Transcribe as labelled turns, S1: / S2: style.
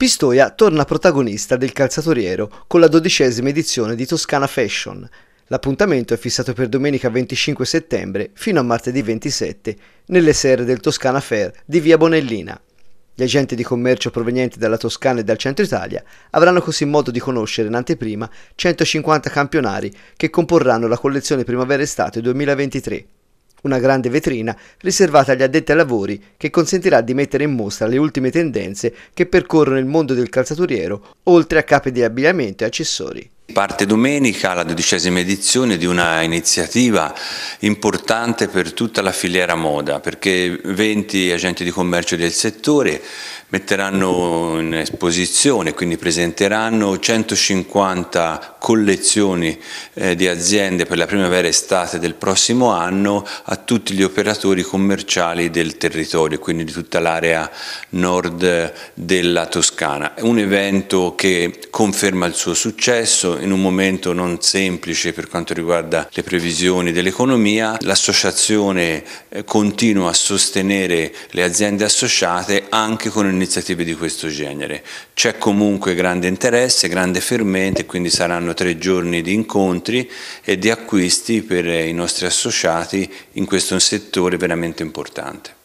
S1: Pistoia torna protagonista del calzatoriero con la dodicesima edizione di Toscana Fashion. L'appuntamento è fissato per domenica 25 settembre fino a martedì 27 nelle serre del Toscana Fair di via Bonellina. Gli agenti di commercio provenienti dalla Toscana e dal centro Italia avranno così modo di conoscere in anteprima 150 campionari che comporranno la collezione primavera-estate 2023 una grande vetrina riservata agli addetti ai lavori che consentirà di mettere in mostra le ultime tendenze che percorrono il mondo del calzaturiero, oltre a capi di abbigliamento e accessori.
S2: Parte domenica la dodicesima edizione di una iniziativa importante per tutta la filiera moda perché 20 agenti di commercio del settore metteranno in esposizione, quindi presenteranno 150 collezioni eh, di aziende per la primavera-estate del prossimo anno a tutti gli operatori commerciali del territorio, quindi di tutta l'area nord eh, della Toscana. È un evento che conferma il suo successo in un momento non semplice per quanto riguarda le previsioni dell'economia. L'associazione eh, continua a sostenere le aziende associate anche con iniziative di questo genere. C'è comunque grande interesse, grande fermento e quindi saranno tre giorni di incontri e di acquisti per i nostri associati in questo settore veramente importante.